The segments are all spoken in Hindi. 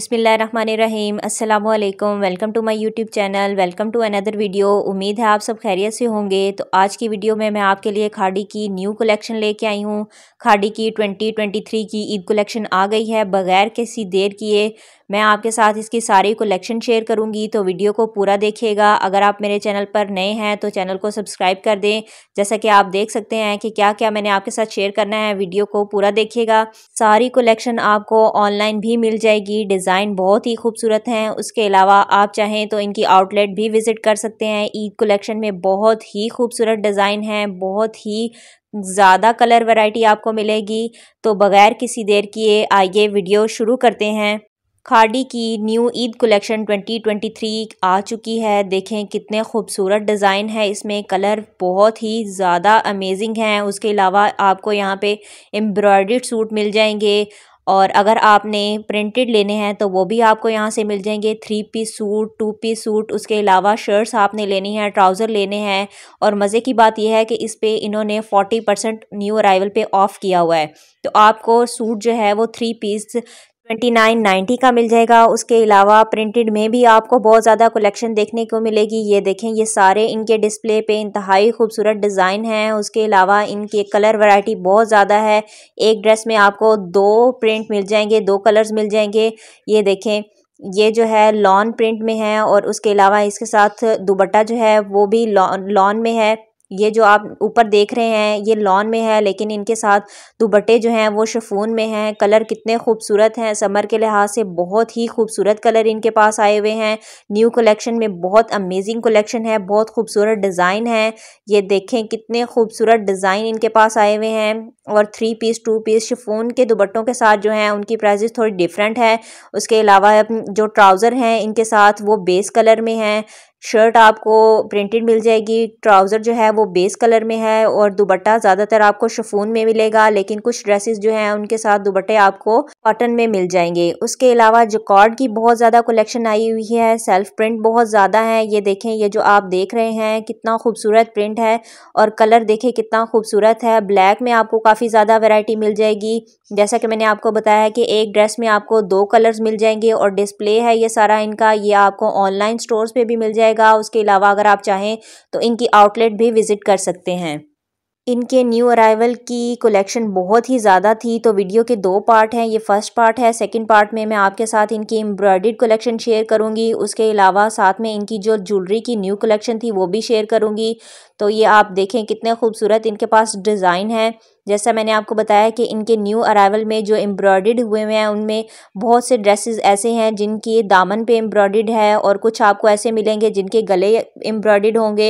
बिसमीम् अल्लाम welcome to my YouTube channel welcome to another video उम्मीद है आप सब खैरियत से होंगे तो आज की वीडियो में मैं आपके लिए खाड़ी की न्यू कलेक्शन लेके आई हूँ खाड़ी की 2023 की ईद कलेक्शन आ गई है बग़ैर किसी देर किए मैं आपके साथ इसकी सारी कलेक्शन शेयर करूँगी तो वीडियो को पूरा देखिएगा अगर आप मेरे चैनल पर नए हैं तो चैनल को सब्सक्राइब कर दें जैसा कि आप देख सकते हैं कि क्या क्या मैंने आपके साथ शेयर करना है वीडियो को पूरा देखिएगा सारी कलेक्शन आपको ऑनलाइन भी मिल जाएगी डिज़ाइन बहुत ही खूबसूरत हैं उसके अलावा आप चाहें तो इनकी आउटलेट भी विज़िट कर सकते हैं ईद कलेक्शन में बहुत ही खूबसूरत डिज़ाइन है बहुत ही ज़्यादा कलर वैरायटी आपको मिलेगी तो बग़ैर किसी देर किए आइए वीडियो शुरू करते हैं खाडी की न्यू ईद कलेक्शन 2023 आ चुकी है देखें कितने खूबसूरत डिज़ाइन है इसमें कलर बहुत ही ज़्यादा अमेजिंग हैं उसके अलावा आपको यहाँ पे एम्ब्रॉयड सूट मिल जाएंगे और अगर आपने प्रिंटेड लेने हैं तो वो भी आपको यहाँ से मिल जाएंगे three piece suit two piece suit उसके अलावा शर्ट्स आपने लेनी है ट्राउज़र लेने हैं और मज़े की बात यह है कि इस पर इन्होंने फोर्टी परसेंट न्यू अराइवल पे ऑफ़ किया हुआ है तो आपको सूट जो है वो three piece twenty nine ninety का मिल जाएगा उसके अलावा प्रिंटेड में भी आपको बहुत ज़्यादा कलेक्शन देखने को मिलेगी ये देखें ये सारे इनके डिस्प्ले पे इंतहाई खूबसूरत डिज़ाइन हैं उसके अलावा इनके कलर वैरायटी बहुत ज़्यादा है एक ड्रेस में आपको दो प्रिंट मिल जाएंगे दो कलर्स मिल जाएंगे ये देखें ये जो है लॉन प्रिंट में है और उसके अलावा इसके साथ दुबट्टा जो है वो भी लॉन में है ये जो आप ऊपर देख रहे हैं ये लॉन में है लेकिन इनके साथ दुबट्टे जो हैं वो शफून में हैं कलर कितने खूबसूरत हैं समर के लिहाज से बहुत ही खूबसूरत कलर इनके पास आए हुए हैं न्यू कलेक्शन में बहुत अमेजिंग कलेक्शन है बहुत खूबसूरत डिज़ाइन है ये देखें कितने खूबसूरत डिज़ाइन इनके पास आए हुए हैं और three piece two piece chiffon के दुबट्टों के साथ जो हैं उनकी प्राइजेस थोड़ी डिफरेंट है उसके अलावा जो ट्राउज़र हैं इनके साथ वो बेस कलर में हैं शर्ट आपको प्रिंटेड मिल जाएगी ट्राउज़र जो है वो बेस कलर में है और दुबट्टा ज़्यादातर आपको शफून में मिलेगा लेकिन कुछ ड्रेसेस जो हैं उनके साथ दुबट्टे आपको कॉटन में मिल जाएंगे उसके अलावा जकॉर्ड की बहुत ज़्यादा कलेक्शन आई हुई है सेल्फ प्रिंट बहुत ज़्यादा है ये देखें ये जो आप देख रहे हैं कितना खूबसूरत प्रिंट है और कलर देखें कितना खूबसूरत है ब्लैक में आपको काफ़ी ज़्यादा वेराइटी मिल जाएगी जैसा कि मैंने आपको बताया है कि एक ड्रेस में आपको दो कलर्स मिल जाएंगे और डिस्प्ले है ये सारा इनका ये आपको ऑनलाइन स्टोर पर भी मिल जाएगा जाएगा उसके अलावा अगर आप चाहें तो इनकी आउटलेट भी विज़िट कर सकते हैं इनके न्यू अराइवल की कलेक्शन बहुत ही ज़्यादा थी तो वीडियो के दो पार्ट हैं ये फ़र्स्ट पार्ट है सेकंड पार्ट में मैं आपके साथ इनकी एम्ब्रॉयड कलेक्शन शेयर करूँगी उसके अलावा साथ में इनकी जो ज्वेलरी की न्यू कलेक्शन थी वो भी शेयर करूँगी तो ये आप देखें कितने खूबसूरत इनके पास डिज़ाइन है जैसा मैंने आपको बताया कि इनके न्यू अरावल में जो एम्ब्रॉयड हुए हुए हैं उनमें बहुत से ड्रेसेस ऐसे हैं जिनकी दामन पे एम्ब्रॉयड है और कुछ आपको ऐसे मिलेंगे जिनके गले एम्ब्रॉयड होंगे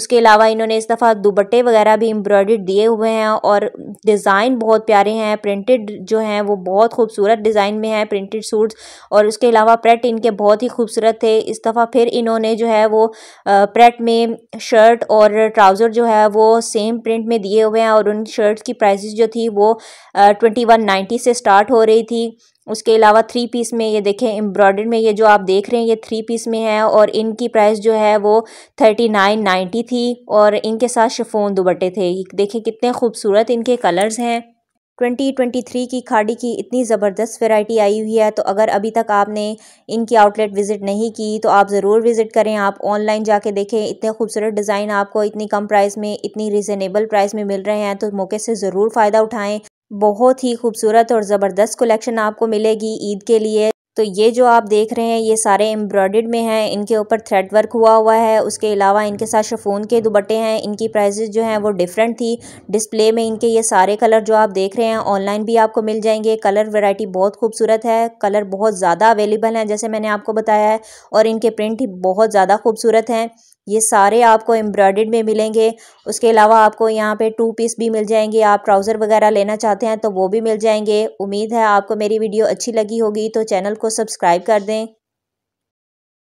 उसके अलावा इन्होंने इस दफ़ा दुबट्टे वगैरह भी एम्ब्रॉयड दिए हुए हैं और डिज़ाइन बहुत प्यारे हैं प्रिंटेड जो हैं वो बहुत खूबसूरत डिज़ाइन में हैं प्रिंटेड सूट और उसके अलावा प्रेट इनके बहुत ही खूबसूरत थे इस दफ़ा फिर इन्होंने जो है वो प्रेट में शर्ट और ट्राउज़र जो है वो सेम प्रिंट में दिए हुए हैं और उन शर्ट्स की प्राइसेस जो थी वो ट्वेंटी वन नाइन्टी से स्टार्ट हो रही थी उसके अलावा थ्री पीस में ये देखें एम्ब्रॉयड में ये जो आप देख रहे हैं ये थ्री पीस में है और इनकी प्राइस जो है वो थर्टी नाइन नाइन्टी थी और इनके साथ शिफोन दुबट्टे थे देखें कितने खूबसूरत इनके कलर्स हैं 2023 की खाड़ी की इतनी ज़बरदस्त वैरायटी आई हुई है तो अगर अभी तक आपने इनकी आउटलेट विज़िट नहीं की तो आप ज़रूर विज़िट करें आप ऑनलाइन जाके देखें इतने खूबसूरत डिज़ाइन आपको इतनी कम प्राइस में इतनी रिजनेबल प्राइस में मिल रहे हैं तो मौके से ज़रूर फ़ायदा उठाएं बहुत ही खूबसूरत और ज़बरदस्त कलेक्शन आपको मिलेगी ईद के लिए तो ये जो आप देख रहे हैं ये सारे एम्ब्रॉयड में हैं इनके ऊपर थ्रेड वर्क हुआ हुआ है उसके अलावा इनके साथ शफोन के दुबट्टे हैं इनकी प्राइजेज जो हैं वो डिफरेंट थी डिस्प्ले में इनके ये सारे कलर जो आप देख रहे हैं ऑनलाइन भी आपको मिल जाएंगे कलर वैरायटी बहुत खूबसूरत है कलर बहुत ज़्यादा अवेलेबल हैं जैसे मैंने आपको बताया है और इनके प्रिंट बहुत ज़्यादा खूबसूरत हैं ये सारे आपको एम्ब्रॉयडेड में मिलेंगे उसके अलावा आपको यहाँ पे टू पीस भी मिल जाएंगे आप ट्राउज़र वगैरह लेना चाहते हैं तो वो भी मिल जाएंगे उम्मीद है आपको मेरी वीडियो अच्छी लगी होगी तो चैनल को सब्सक्राइब कर दें